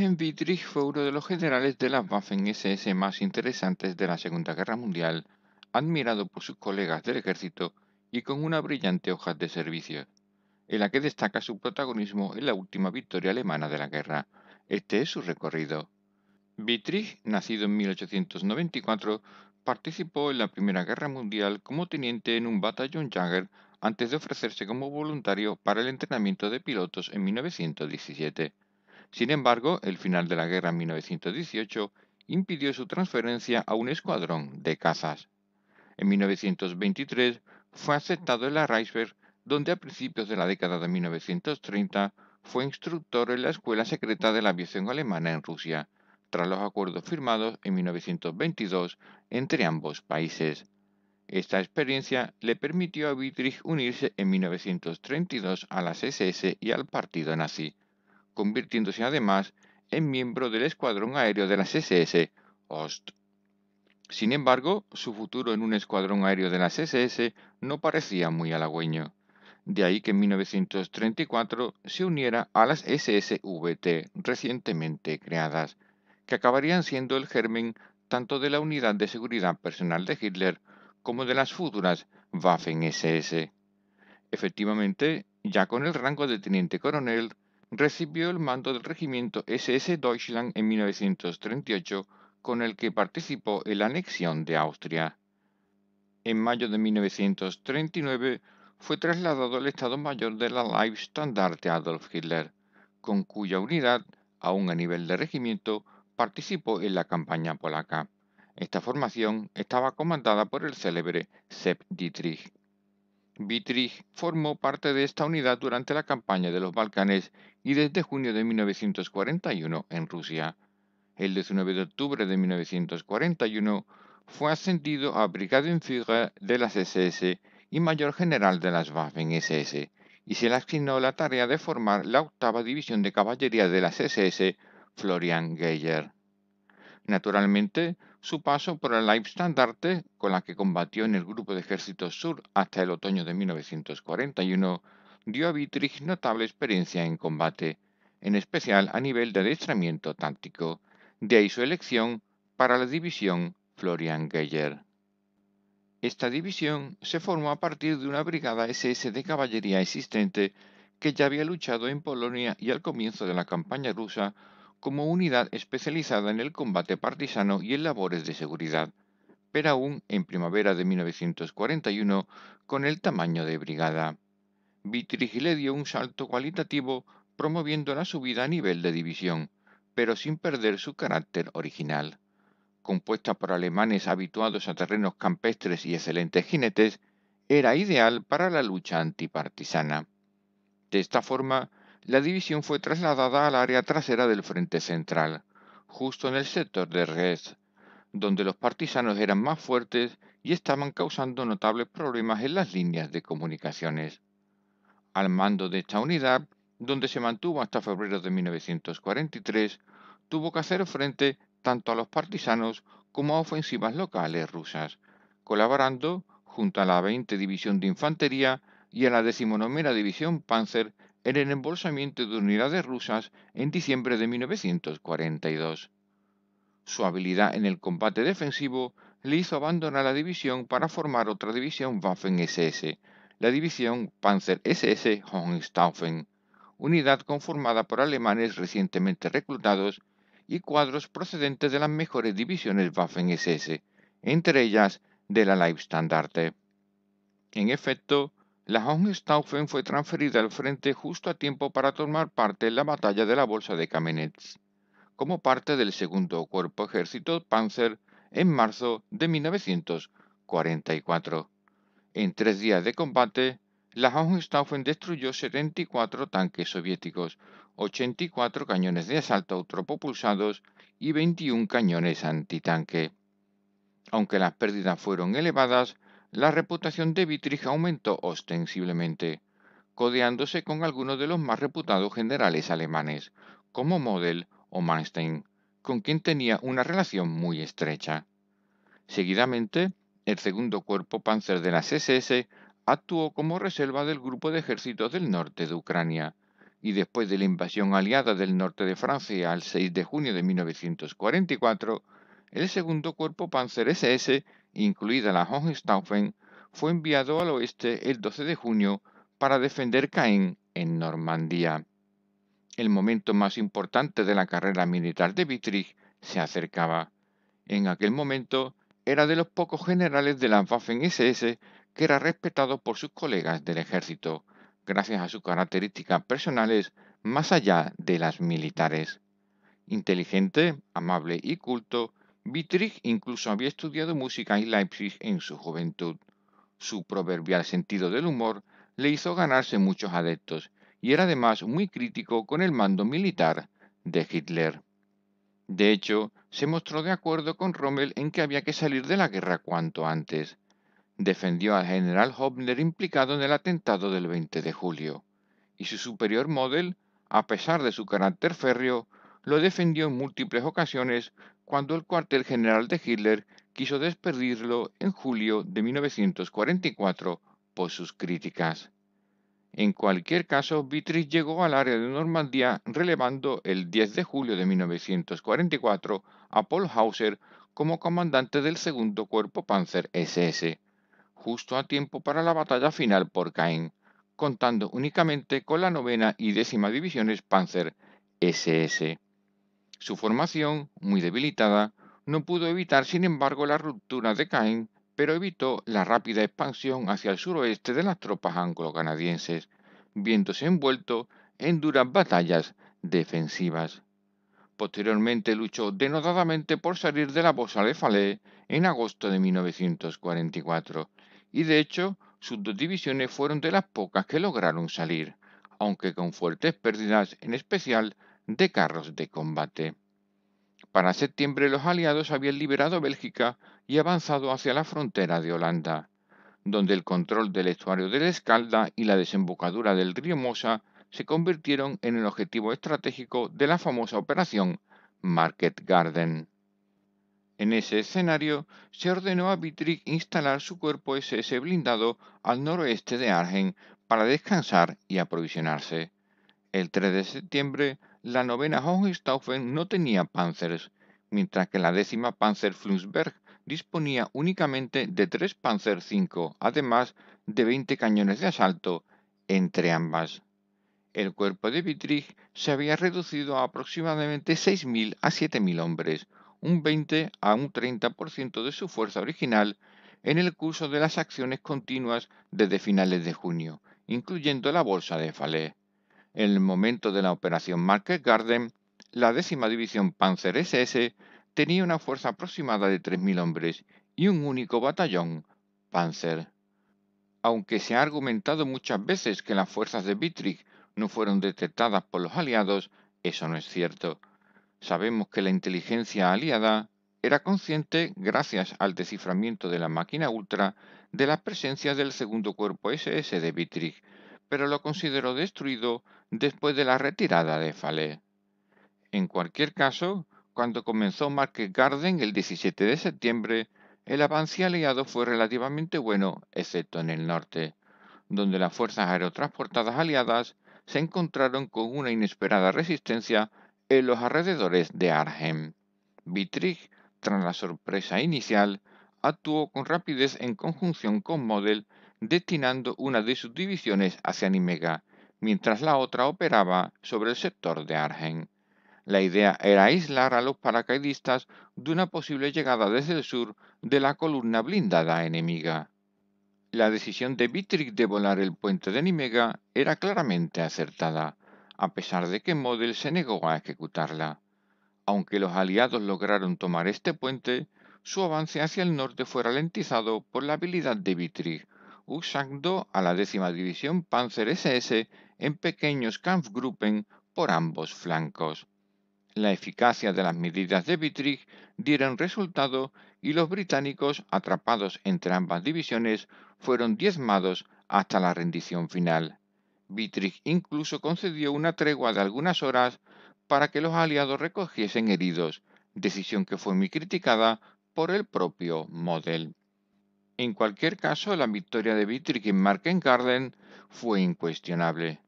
Wittrich fue uno de los generales de las Waffen-SS más interesantes de la Segunda Guerra Mundial, admirado por sus colegas del ejército y con una brillante hoja de servicio, en la que destaca su protagonismo en la última victoria alemana de la guerra. Este es su recorrido. Wittrich, nacido en 1894, participó en la Primera Guerra Mundial como teniente en un batallón Jagger antes de ofrecerse como voluntario para el entrenamiento de pilotos en 1917. Sin embargo, el final de la guerra en 1918 impidió su transferencia a un escuadrón de cazas. En 1923 fue aceptado en la Reichswehr, donde a principios de la década de 1930 fue instructor en la Escuela Secreta de la Aviación Alemana en Rusia, tras los acuerdos firmados en 1922 entre ambos países. Esta experiencia le permitió a Wittrich unirse en 1932 a las SS y al partido nazi convirtiéndose además en miembro del escuadrón aéreo de las SS, Ost. Sin embargo, su futuro en un escuadrón aéreo de las SS no parecía muy halagüeño. De ahí que en 1934 se uniera a las SSVT recientemente creadas, que acabarían siendo el germen tanto de la unidad de seguridad personal de Hitler como de las futuras Waffen-SS. Efectivamente, ya con el rango de teniente coronel, recibió el mando del regimiento SS Deutschland en 1938, con el que participó en la anexión de Austria. En mayo de 1939 fue trasladado al Estado Mayor de la Leibstandarte Adolf Hitler, con cuya unidad, aún a nivel de regimiento, participó en la campaña polaca. Esta formación estaba comandada por el célebre Sepp Dietrich. Vitry formó parte de esta unidad durante la campaña de los Balcanes y desde junio de 1941 en Rusia. El 19 de octubre de 1941 fue ascendido a Brigadenführer de las SS y mayor general de las Waffen-SS, y se le asignó la tarea de formar la octava división de caballería de las SS, Florian Geyer. Naturalmente, su paso por el Leibstandarte, con la que combatió en el Grupo de ejércitos Sur hasta el otoño de 1941, dio a Wittrich notable experiencia en combate, en especial a nivel de adiestramiento táctico, de ahí su elección para la división Florian Geyer. Esta división se formó a partir de una brigada SS de caballería existente que ya había luchado en Polonia y al comienzo de la campaña rusa como unidad especializada en el combate partisano y en labores de seguridad, pero aún en primavera de 1941 con el tamaño de brigada. vitrigile dio un salto cualitativo promoviendo la subida a nivel de división, pero sin perder su carácter original. Compuesta por alemanes habituados a terrenos campestres y excelentes jinetes, era ideal para la lucha antipartisana. De esta forma, la división fue trasladada al área trasera del frente central, justo en el sector de Rez, donde los partisanos eran más fuertes y estaban causando notables problemas en las líneas de comunicaciones. Al mando de esta unidad, donde se mantuvo hasta febrero de 1943, tuvo que hacer frente tanto a los partisanos como a ofensivas locales rusas, colaborando junto a la 20 División de Infantería y a la 19 División Panzer en el embolsamiento de unidades rusas en diciembre de 1942. Su habilidad en el combate defensivo le hizo abandonar la división para formar otra división Waffen-SS, la división Panzer-SS Hohenstaufen, unidad conformada por alemanes recientemente reclutados y cuadros procedentes de las mejores divisiones Waffen-SS, entre ellas de la Leibstandarte. En efecto, la Hohenstaufen fue transferida al frente justo a tiempo para tomar parte en la batalla de la Bolsa de Kamenetz, como parte del segundo cuerpo ejército Panzer en marzo de 1944. En tres días de combate, la Hohenstaufen destruyó 74 tanques soviéticos, 84 cañones de asalto autopropulsados y 21 cañones antitanque. Aunque las pérdidas fueron elevadas, la reputación de Vitrich aumentó ostensiblemente, codeándose con algunos de los más reputados generales alemanes, como Model o Manstein, con quien tenía una relación muy estrecha. Seguidamente, el segundo cuerpo panzer de las SS actuó como reserva del grupo de ejércitos del norte de Ucrania, y después de la invasión aliada del norte de Francia al 6 de junio de 1944, el segundo cuerpo panzer SS incluida la Hohenstaufen, fue enviado al oeste el 12 de junio para defender Caen en Normandía. El momento más importante de la carrera militar de Wittrich se acercaba. En aquel momento era de los pocos generales de la Waffen-SS que era respetado por sus colegas del ejército, gracias a sus características personales más allá de las militares. Inteligente, amable y culto, Wittrich incluso había estudiado música en Leipzig en su juventud. Su proverbial sentido del humor le hizo ganarse muchos adeptos y era además muy crítico con el mando militar de Hitler. De hecho, se mostró de acuerdo con Rommel en que había que salir de la guerra cuanto antes. Defendió al general Hobner implicado en el atentado del 20 de julio, y su superior Model, a pesar de su carácter férreo, lo defendió en múltiples ocasiones cuando el cuartel general de Hitler quiso despedirlo en julio de 1944 por sus críticas. En cualquier caso, Vitry llegó al área de Normandía relevando el 10 de julio de 1944 a Paul Hauser como comandante del segundo cuerpo Panzer SS, justo a tiempo para la batalla final por Caen, contando únicamente con la novena y décima divisiones Panzer SS. Su formación, muy debilitada, no pudo evitar sin embargo la ruptura de Caen, pero evitó la rápida expansión hacia el suroeste de las tropas anglo-canadienses, viéndose envuelto en duras batallas defensivas. Posteriormente luchó denodadamente por salir de la Bosa de Falais en agosto de 1944, y de hecho sus dos divisiones fueron de las pocas que lograron salir, aunque con fuertes pérdidas en especial de carros de combate. Para septiembre los aliados habían liberado Bélgica y avanzado hacia la frontera de Holanda, donde el control del estuario de La Escalda y la desembocadura del río Mosa se convirtieron en el objetivo estratégico de la famosa operación Market Garden. En ese escenario se ordenó a Bittrich instalar su cuerpo SS blindado al noroeste de Argen para descansar y aprovisionarse. El 3 de septiembre la novena Hohenstaufen no tenía panzers, mientras que la décima Panzer Flusberg disponía únicamente de tres Panzer V, además de 20 cañones de asalto entre ambas. El cuerpo de Wittrich se había reducido a aproximadamente 6.000 a 7.000 hombres, un 20 a un 30% de su fuerza original en el curso de las acciones continuas desde finales de junio, incluyendo la bolsa de Falais. En el momento de la operación Market Garden, la décima división Panzer SS tenía una fuerza aproximada de 3.000 hombres y un único batallón, Panzer. Aunque se ha argumentado muchas veces que las fuerzas de Bittrich no fueron detectadas por los aliados, eso no es cierto. Sabemos que la inteligencia aliada era consciente, gracias al desciframiento de la máquina ultra, de la presencia del segundo cuerpo SS de Bittrich pero lo consideró destruido después de la retirada de Falé. En cualquier caso, cuando comenzó Market Garden el 17 de septiembre, el avance aliado fue relativamente bueno, excepto en el norte, donde las fuerzas aerotransportadas aliadas se encontraron con una inesperada resistencia en los alrededores de Arnhem. Vitrig, tras la sorpresa inicial, actuó con rapidez en conjunción con Model destinando una de sus divisiones hacia Nimega, mientras la otra operaba sobre el sector de Argen. La idea era aislar a los paracaidistas de una posible llegada desde el sur de la columna blindada enemiga. La decisión de Bittrich de volar el puente de Nimega era claramente acertada, a pesar de que Model se negó a ejecutarla. Aunque los aliados lograron tomar este puente, su avance hacia el norte fue ralentizado por la habilidad de Bittrich, usando a la décima división Panzer SS en pequeños Kampfgruppen por ambos flancos. La eficacia de las medidas de Bittrich dieron resultado y los británicos, atrapados entre ambas divisiones, fueron diezmados hasta la rendición final. Bittrich incluso concedió una tregua de algunas horas para que los aliados recogiesen heridos, decisión que fue muy criticada por el propio Model. En cualquier caso, la victoria de Wittrich en Markengarden fue incuestionable,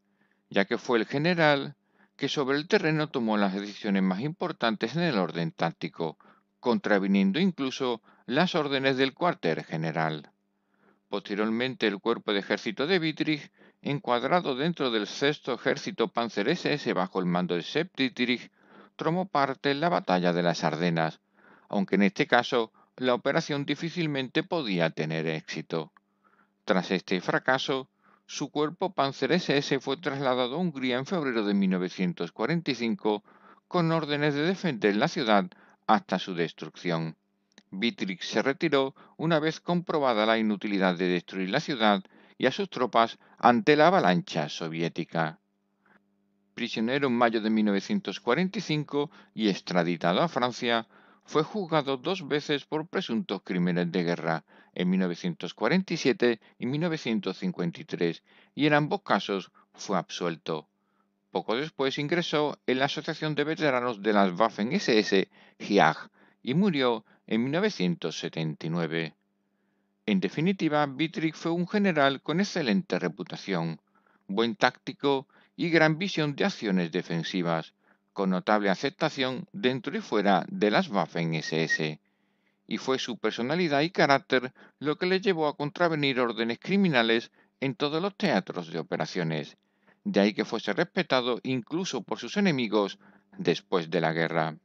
ya que fue el general que sobre el terreno tomó las decisiones más importantes en el orden táctico, contraviniendo incluso las órdenes del cuartel general. Posteriormente, el cuerpo de ejército de Wittrich, encuadrado dentro del sexto ejército panzer SS bajo el mando de Sepp Dietrich, tomó parte en la batalla de las Ardenas, aunque en este caso la operación difícilmente podía tener éxito. Tras este fracaso, su cuerpo Panzer SS fue trasladado a Hungría en febrero de 1945 con órdenes de defender la ciudad hasta su destrucción. Vitrix se retiró una vez comprobada la inutilidad de destruir la ciudad y a sus tropas ante la avalancha soviética. Prisionero en mayo de 1945 y extraditado a Francia, fue juzgado dos veces por presuntos crímenes de guerra, en 1947 y 1953, y en ambos casos fue absuelto. Poco después ingresó en la Asociación de Veteranos de las Waffen-SS, GIAG, y murió en 1979. En definitiva, Bittrich fue un general con excelente reputación, buen táctico y gran visión de acciones defensivas, con notable aceptación dentro y fuera de las Waffen-SS, y fue su personalidad y carácter lo que le llevó a contravenir órdenes criminales en todos los teatros de operaciones, de ahí que fuese respetado incluso por sus enemigos después de la guerra.